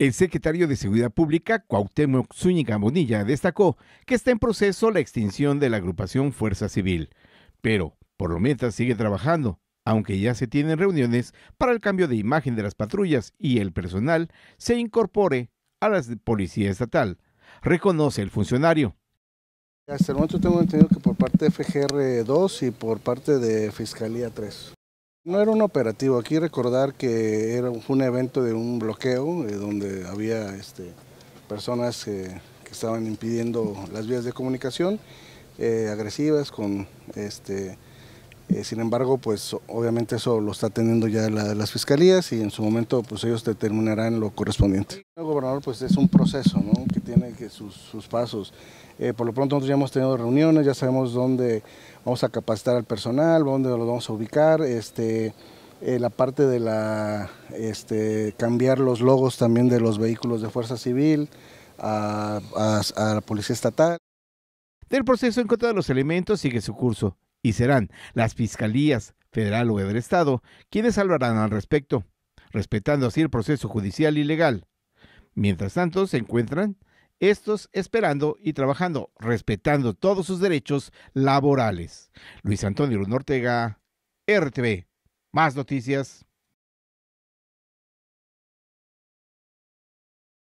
El secretario de Seguridad Pública, Cuauhtémoc Zúñiga Bonilla, destacó que está en proceso la extinción de la agrupación Fuerza Civil, pero por lo mientras sigue trabajando, aunque ya se tienen reuniones para el cambio de imagen de las patrullas y el personal se incorpore a la Policía Estatal, reconoce el funcionario. Hasta el momento tengo entendido que por parte de FGR 2 y por parte de Fiscalía 3. No era un operativo, aquí recordar que era, un evento de un bloqueo eh, donde había este, personas que estaban impidiendo las vías de comunicación, eh, agresivas con este, eh, sin embargo, pues obviamente eso lo está teniendo ya las fiscalías y en su momento pues ellos determinarán lo correspondiente. El gobernador pues es un proceso que tiene sus, pasos. Eh, por lo pronto nosotros ya hemos tenido reuniones, ya sabemos dónde vamos a capacitar al personal, dónde lo vamos a ubicar, este, eh, la parte de la, este, cambiar los logos también de los vehículos de fuerza civil a, la policía estatal. Del proceso en contra de los elementos sigue su curso y serán las fiscalías federal o del estado quienes hablarán al respecto, respetando así el proceso judicial y legal. Mientras tanto, se encuentran estos esperando y trabajando, respetando todos sus derechos laborales. Luis Antonio Luna Ortega, RTV. Más noticias.